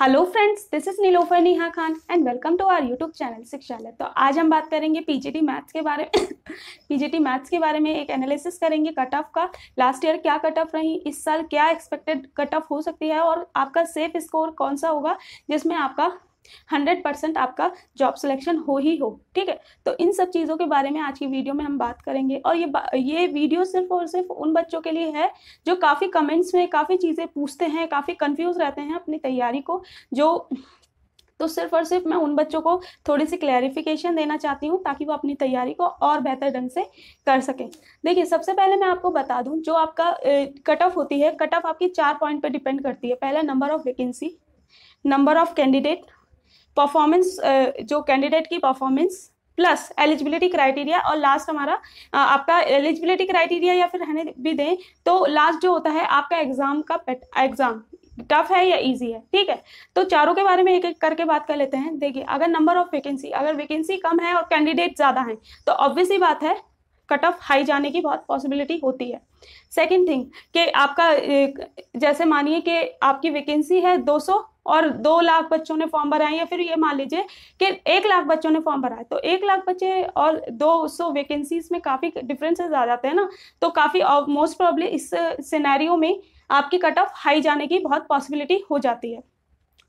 hello friends this is Nilofar Neha Khan and welcome to our YouTube channel Shikshalaya तो आज हम बात करेंगे पीजीटी मैथ्स के बारे में पीजीटी मैथ्स के बारे में एक एनालिसिस करेंगे कट ऑफ का लास्ट ईयर क्या कट ऑफ रही इस साल क्या एक्सपेक्टेड कट ऑफ हो सकती है और आपका सेफ स्कोर कौन सा होगा जिसमें आपका हंड्रेड परसेंट आपका जॉब सिलेक्शन हो ही हो ठीक है तो इन सब चीज़ों के बारे में आज की वीडियो में हम बात करेंगे और ये ये वीडियो सिर्फ और सिर्फ उन बच्चों के लिए है जो काफ़ी कमेंट्स में काफ़ी चीज़ें पूछते हैं काफ़ी कन्फ्यूज़ रहते हैं अपनी तैयारी को जो तो सिर्फ और सिर्फ मैं उन बच्चों को थोड़ी सी क्लैरिफिकेशन देना चाहती हूँ ताकि वो अपनी तैयारी को और बेहतर ढंग से कर सकें देखिए सबसे पहले मैं आपको बता दूँ जो आपका कट ऑफ होती है कट ऑफ आपकी चार पॉइंट पर डिपेंड करती है पहला number of vacancy number of candidate performance uh, जो कैंडिडेट की परफॉर्मेंस प्लस एलिजिबिलिटी क्राइटेरिया और लास्ट हमारा uh, आपका एलिजिबिलिटी क्राइटेरिया या फिर रहने भी दें तो लास्ट जो होता है आपका एग्जाम का एग्जाम टफ है या इजी है ठीक है तो चारों के बारे में एक एक करके बात कर लेते हैं देखिए अगर नंबर ऑफ वैकेंसी अगर वैकेंसी कम है और कैंडिडेट ज़्यादा हैं तो ऑब्वियसली बात है कट ऑफ हाई जाने की बहुत पॉसिबिलिटी होती है सेकेंड थिंग कि आपका जैसे मानिए कि आपकी वैकेंसी है 200 और दो लाख बच्चों ने फॉर्म भराए या फिर ये मान लीजिए कि एक लाख बच्चों ने फॉर्म भराया तो एक लाख बच्चे और दो सौ वैकेंसीज में काफ़ी डिफरेंसेस आ जाते हैं ना तो काफ़ी मोस्ट प्रॉब्ली इस सिनेरियो में आपकी कट ऑफ हाई जाने की बहुत पॉसिबिलिटी हो जाती है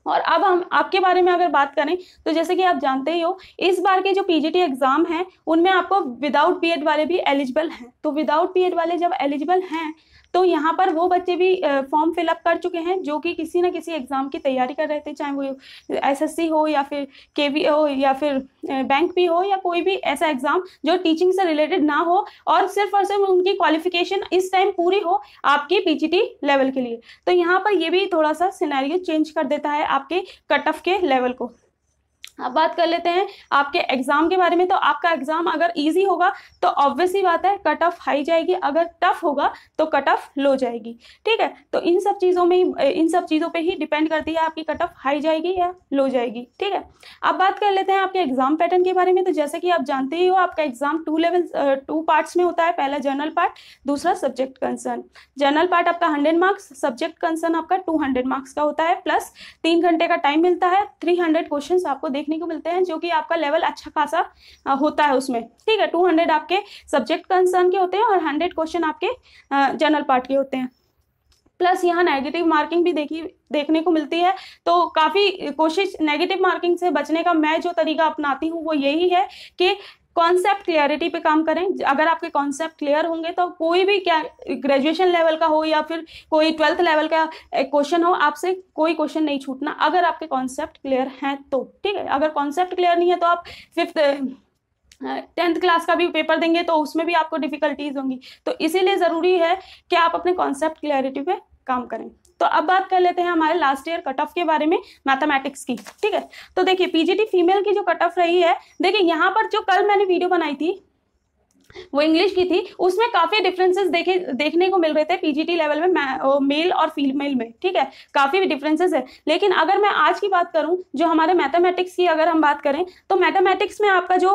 और अब हम आपके बारे में अगर बात करें तो जैसे कि आप जानते ही हो इस बार के जो पीजीटी एग्जाम हैं उनमें आपको विदाउट बीएड वाले भी एलिजिबल हैं तो विदाउट बीएड वाले जब एलिजिबल हैं तो यहाँ पर वो बच्चे भी फॉर्म फिलअप कर चुके हैं जो कि किसी न किसी एग्ज़ाम की तैयारी कर रहे थे चाहे वो एसएससी हो या फिर के हो या फिर बैंक भी हो या कोई भी ऐसा एग्ज़ाम जो टीचिंग से रिलेटेड ना हो और सिर्फ और सिर्फ उनकी क्वालिफिकेशन इस टाइम पूरी हो आपकी पीजीटी लेवल के लिए तो यहाँ पर ये भी थोड़ा सा सिनेरियो चेंज कर देता है आपके कट ऑफ के लेवल को अब बात कर लेते हैं आपके एग्जाम के बारे में तो आपका एग्जाम अगर इजी होगा तो ऑब्वियसली बात है कट ऑफ हाई जाएगी अगर टफ होगा तो कट ऑफ लो जाएगी ठीक है तो इन सब चीज़ों में इन सब चीज़ों पे ही डिपेंड करती है आपकी कट ऑफ हाई जाएगी या लो जाएगी ठीक है अब बात कर लेते हैं आपके एग्जाम पैटर्न के बारे में तो जैसे कि आप जानते ही हो आपका exam two level two parts में होता है पहला जर्नल पार्ट दूसरा सब्जेक्ट कंसर्न जर्नल पार्ट आपका हंड्रेड मार्क्स सब्जेक्ट कंसर्न आपका टू मार्क्स का होता है प्लस तीन घंटे का टाइम मिलता है थ्री क्वेश्चन आपको देख देखने को मिलते हैं जो कि आपका लेवल अच्छा खासा होता है उसमें ठीक है टू हंड्रेड आपके सब्जेक्ट कंसर्न के होते हैं और हंड्रेड क्वेश्चन आपके जनरल पार्ट के होते हैं प्लस यहाँ नेगेटिव मार्किंग भी देखी देखने को मिलती है तो काफ़ी कोशिश नेगेटिव मार्किंग से बचने का मैं जो तरीका अपनाती हूँ वो यही है कि कॉन्सेप्ट क्लियरिटी पे काम करें अगर आपके कॉन्सेप्ट क्लियर होंगे तो कोई भी क्या ग्रेजुएशन लेवल का हो या फिर कोई ट्वेल्थ लेवल का क्वेश्चन हो आपसे कोई क्वेश्चन नहीं छूटना अगर आपके कॉन्सेप्ट क्लियर हैं तो ठीक है अगर कॉन्सेप्ट क्लियर नहीं है तो आप फिफ्थ टेंथ क्लास का भी पेपर देंगे तो उसमें भी आपको डिफिकल्टीज होंगी तो इसीलिए ज़रूरी है कि आप अपने कॉन्सेप्ट क्लियरिटी पे काम करें तो अब बात कर लेते हैं हमारे लास्ट ईयर कट ऑफ के बारे में मैथमेटिक्स की ठीक है तो देखिए पीजीटी फीमेल की जो कट ऑफ रही है देखिए यहाँ पर जो कल मैंने वीडियो बनाई थी वो इंग्लिश की थी उसमें काफी डिफरेंसेस देखे देखने को मिल रहे थे पीजीटी लेवल में मेल और फीमेल में ठीक है काफी डिफरेंसेस है लेकिन अगर मैं आज की बात करूं जो हमारे मैथमेटिक्स की अगर हम बात करें तो मैथमेटिक्स में आपका जो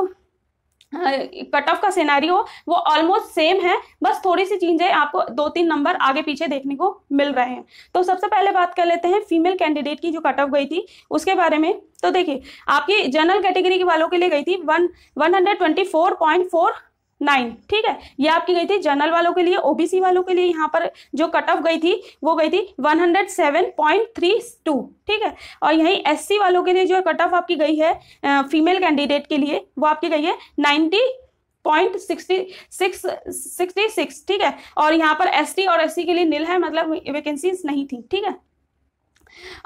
कट ऑफ का सिनेरियो वो ऑलमोस्ट सेम है बस थोड़ी सी चीजें आपको दो तीन नंबर आगे पीछे देखने को मिल रहे हैं तो सबसे पहले बात कर लेते हैं फीमेल कैंडिडेट की जो कट ऑफ गई थी उसके बारे में तो देखिए आपकी जनरल कैटेगरी के वालों के लिए गई थी one one hundred twenty four point four nine ठीक है ये आपकी गई थी जनरल वालों के लिए ओबीसी वालों के लिए यहाँ पर जो कट ऑफ गई थी वो गई थी one hundred seven point three two ठीक है और यहीं एससी वालों के लिए जो कट ऑफ आपकी गई है फीमेल कैंडिडेट के लिए वो आपकी गई है ninety point sixty six sixty six ठीक है और यहाँ पर एस और एस के लिए नील है मतलब वैकेंसीज नहीं थी ठीक है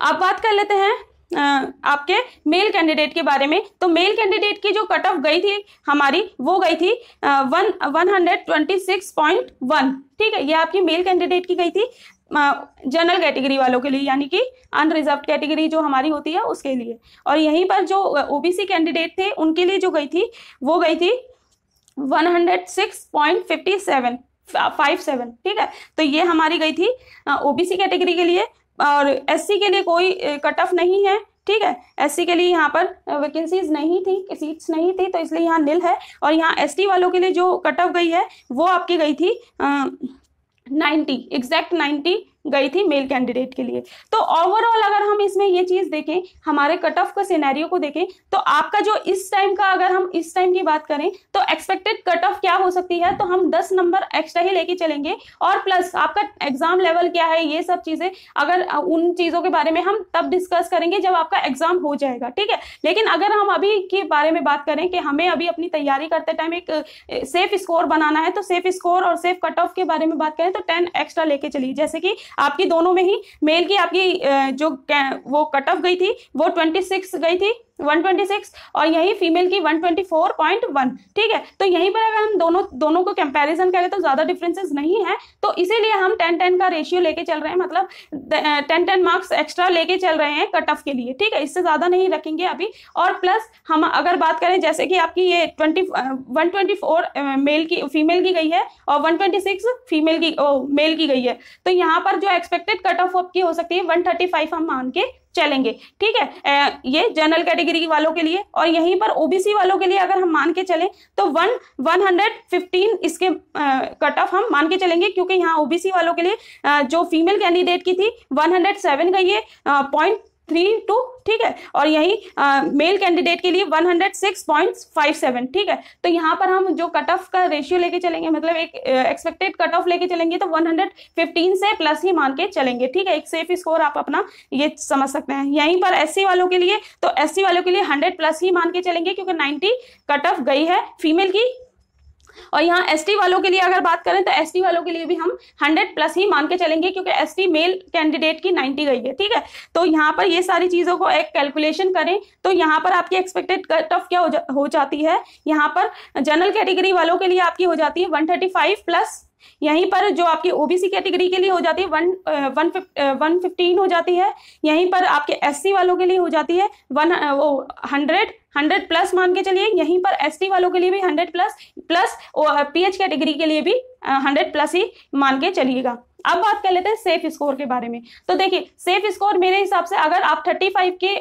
अब बात कर लेते हैं आपके मेल कैंडिडेट के बारे में तो मेल कैंडिडेट की जो कट ऑफ गई थी हमारी वो गई थी one one hundred twenty six point one ठीक है ये आपकी मेल कैंडिडेट की गई थी जनरल कैटेगरी वालों के लिए यानी कि अनरिजर्व कैटेगरी जो हमारी होती है उसके लिए और यहीं पर जो ओबीसी कैंडिडेट थे उनके लिए जो गई थी वो गई थी one hundred six point fifty seven five seven ठीक है तो ये हमारी गई थी ओबीसी कैटेगरी के लिए और एससी के लिए कोई कट ऑफ नहीं है ठीक है एससी के लिए यहाँ पर वैकेंसीज नहीं थी सीट्स नहीं थी तो इसलिए यहाँ नील है और यहाँ एस वालों के लिए जो कट ऑफ गई है वो आपकी गई थी नाइन्टी एग्जैक्ट नाइन्टी गई थी मेल कैंडिडेट के लिए तो ओवरऑल अगर हम इसमें ये चीज़ देखें हमारे कट ऑफ का सिनेरियो को देखें तो आपका जो इस टाइम का अगर हम इस टाइम की बात करें तो एक्सपेक्टेड कट ऑफ क्या हो सकती है तो हम दस नंबर एक्स्ट्रा ही लेके चलेंगे और प्लस आपका एग्जाम लेवल क्या है ये सब चीज़ें अगर उन चीज़ों के बारे में हम तब डिस्कस करेंगे जब आपका एग्जाम हो जाएगा ठीक है लेकिन अगर हम अभी के बारे में बात करें कि हमें अभी अपनी तैयारी करते टाइम एक सेफ स्कोर बनाना है तो सेफ स्कोर और सेफ कट ऑफ के बारे में बात करें तो टेन एक्स्ट्रा लेके चलिए जैसे कि आपकी दोनों में ही मेल की आपकी जो वो कट ऑफ गई थी वो ट्वेंटी सिक्स गई थी 126 और यही फीमेल की 124.1 ठीक है तो यहीं पर अगर हम दोनों दोनों को कंपैरिजन करें तो ज़्यादा डिफरेंसेस नहीं है तो इसीलिए हम 10 10 का रेशियो लेके चल रहे हैं मतलब 10 10 मार्क्स एक्स्ट्रा लेके चल रहे हैं कट ऑफ के लिए ठीक है इससे ज़्यादा नहीं रखेंगे अभी और प्लस हम अगर बात करें जैसे कि आपकी ये ट्वेंटी वन मेल की फीमेल की गई है और वन फीमेल की ओ, मेल की गई है तो यहाँ पर जो एक्सपेक्टेड कट ऑफ आपकी हो सकती है वन हम मान के चलेंगे ठीक है ये जनरल कैटेगरी वालों के लिए और यहीं पर ओबीसी वालों के लिए अगर हम मान के चलें तो वन वन हंड्रेड फिफ्टीन इसके कट ऑफ हम मान के चलेंगे क्योंकि यहाँ ओबीसी वालों के लिए जो फीमेल कैंडिडेट की थी वन हंड्रेड सेवन गई है पॉइंट थ्री टू ठीक है और यही मेल कैंडिडेट के लिए one hundred six point five seven ठीक है तो यहाँ पर हम जो कट ऑफ का रेशियो लेके चलेंगे मतलब एक एक्सपेक्टेड कट ऑफ लेके चलेंगे तो वन हंड्रेड फिफ्टीन से प्लस ही मान के चलेंगे ठीक है एक सेफ स्कोर आप अपना ये समझ सकते हैं यहीं पर एस वालों के लिए तो एस वालों के लिए हंड्रेड प्लस ही मान के चलेंगे क्योंकि नाइन्टी कट ऑफ गई है फीमेल की और यहाँ एस वालों के लिए अगर बात करें तो एस वालों के लिए भी हम हंड्रेड प्लस ही मान के चलेंगे क्योंकि एस मेल कैंडिडेट की नाइन्टी गई है ठीक है तो यहाँ पर ये सारी चीज़ों को एक कैलकुलेशन करें तो यहाँ पर आपकी एक्सपेक्टेड कट ऑफ क्या हो, जा, हो जाती है यहाँ पर जनरल कैटेगरी वालों के लिए आपकी हो जाती है वन प्लस यहीं पर जो आपकी ओबीसी कैटेगरी के लिए हो जाती है वन वन वन फिफ्टीन हो जाती है यहीं पर आपके एससी वालों के लिए हो जाती है वन वो हंड्रेड हंड्रेड प्लस मान के चलिए यहीं पर एस वालों के लिए भी hundred plus plus P H category के लिए भी हंड्रेड प्लस ही मान के चलिएगा अब बात कर लेते हैं सेफ स्कोर के बारे में तो देखिए सेफ स्कोर मेरे हिसाब से अगर आप 35 के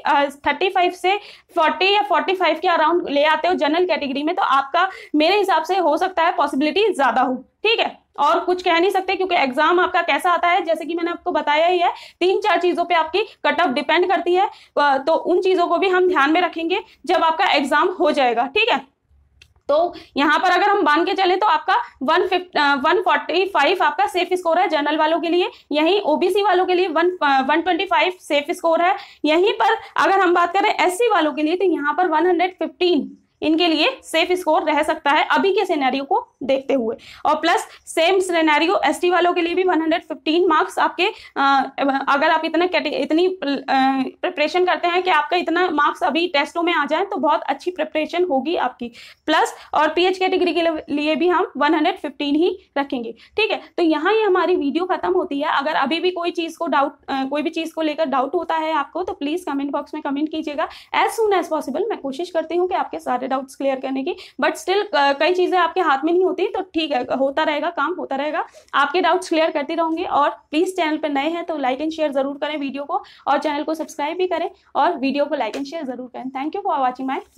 थर्टी फाइव से 40 या 45 के अराउंड ले आते हो जनरल कैटेगरी में तो आपका मेरे हिसाब से हो सकता है पॉसिबिलिटी ज्यादा हो ठीक है और कुछ कह नहीं सकते क्योंकि एग्जाम आपका कैसा आता है जैसे कि मैंने आपको बताया ही है तीन चार चीजों पे आपकी कट ऑफ डिपेंड करती है तो उन चीजों को भी हम ध्यान में रखेंगे जब आपका एग्जाम हो जाएगा ठीक है तो यहाँ पर अगर हम मान के चले तो आपका वन वन फोर्टी फाइव आपका सेफ स्कोर है जनरल वालों के लिए यहीं ओबीसी वालों के लिए one one twenty five safe score है यहीं पर अगर हम बात करें एससी वालों के लिए तो यहाँ पर वन हंड्रेड फिफ्टीन इनके लिए सेफ स्कोर रह सकता है अभी के सिनेरियो को देखते हुए और प्लस सेम सिनेरियो एसटी वालों के लिए भी 115 मार्क्स आपके अगर आप इतना इतनी प्रिपरेशन करते हैं कि आपका इतना मार्क्स अभी टेस्टों में आ जाए तो बहुत अच्छी प्रिपरेशन होगी आपकी प्लस और पीएच कैटेगरी के लिए भी हम 115 ही रखेंगे ठीक है तो यहाँ ही हमारी वीडियो खत्म होती है अगर अभी भी कोई चीज़ को डाउट कोई भी चीज़ को लेकर डाउट होता है आपको तो प्लीज़ कमेंट बॉक्स में कमेंट कीजिएगा एज सुन एज पॉसिबल मैं कोशिश करती हूँ कि आपके सारे सारे डाउट्स क्लियर करने की बट स्टिल कई चीज़ें आपके हाथ में नहीं होती तो ठीक है होता रहेगा काम होता रहेगा आपके डाउट्स क्लियर करती रहूंगी और प्लीज़ चैनल पर नए हैं तो लाइक एंड शेयर ज़रूर करें वीडियो को और चैनल को सब्सक्राइब भी करें और वीडियो को लाइक एंड शेयर ज़रूर करें thank you for watching my